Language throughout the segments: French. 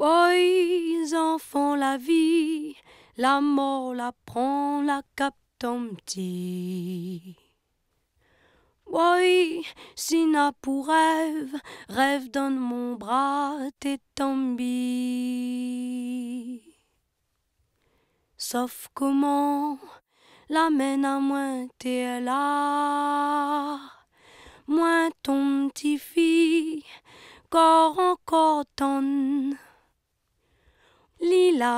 Oui, enfants, la vie, la mort la prend, la capte en petit. Oui, si n'a pour rêve, rêve donne mon bras, t'es tombé. Sauf comment la mène à moins t'es là, moins ton petit fille, corps encore tonne li la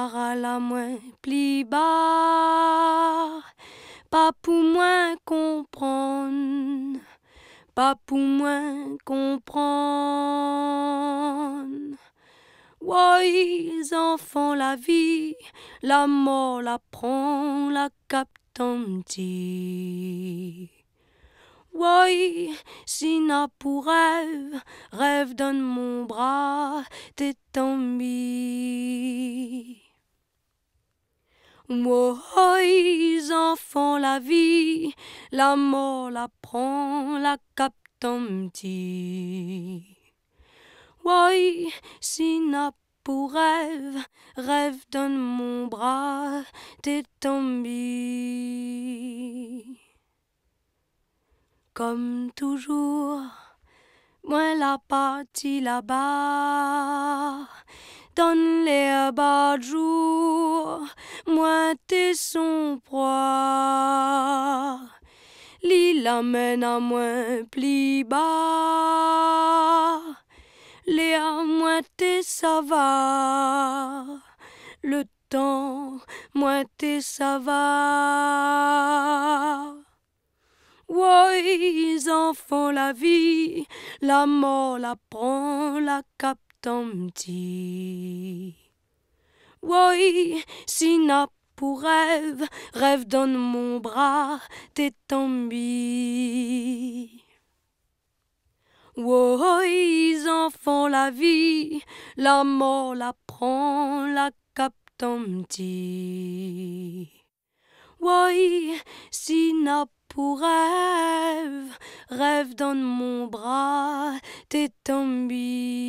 la moins pli bas, pas pour moins comprendre, pas pour moins comprendre. Oui, enfants, la vie, la mort la prend, la capte si n'a pour rêve, rêve donne mon bras, t'es tombé. Moi, enfants, la vie, la mort la prend, la capte en petit. Oui, n'a pour rêve, rêve donne mon bras, t'es tombé. comme toujours. Moi la partie là-bas, Dans les bas jour, moi t'es son proie. L'île amène à moins pli bas, les à moins t'es ça va. Le temps, moins t'es ça va les enfants la vie, la mort la prend, la capte en petit. Oui, si n'a pour rêve, rêve donne mon bras, t'es tombé. Oui, enfants la vie, la mort la prend, la capte en petit. Oui, si pour rêve, rêve dans mon bras, t'es tombé.